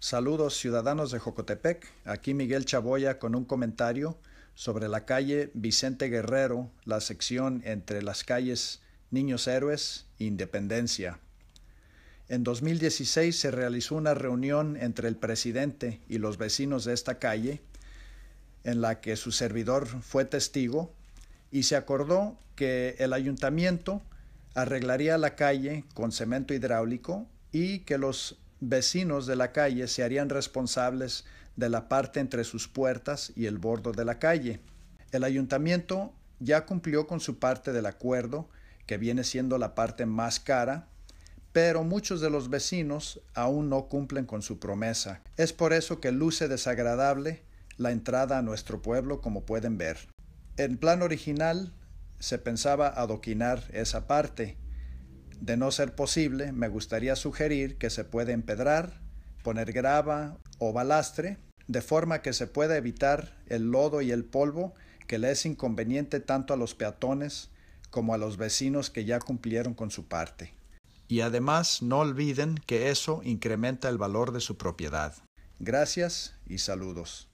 Saludos ciudadanos de Jocotepec, aquí Miguel Chaboya con un comentario sobre la calle Vicente Guerrero, la sección entre las calles Niños Héroes e Independencia. En 2016 se realizó una reunión entre el presidente y los vecinos de esta calle, en la que su servidor fue testigo, y se acordó que el ayuntamiento arreglaría la calle con cemento hidráulico y que los vecinos de la calle se harían responsables de la parte entre sus puertas y el bordo de la calle. El ayuntamiento ya cumplió con su parte del acuerdo, que viene siendo la parte más cara, pero muchos de los vecinos aún no cumplen con su promesa. Es por eso que luce desagradable la entrada a nuestro pueblo, como pueden ver. En plan original se pensaba adoquinar esa parte, de no ser posible, me gustaría sugerir que se puede empedrar, poner grava o balastre, de forma que se pueda evitar el lodo y el polvo que le es inconveniente tanto a los peatones como a los vecinos que ya cumplieron con su parte. Y además no olviden que eso incrementa el valor de su propiedad. Gracias y saludos.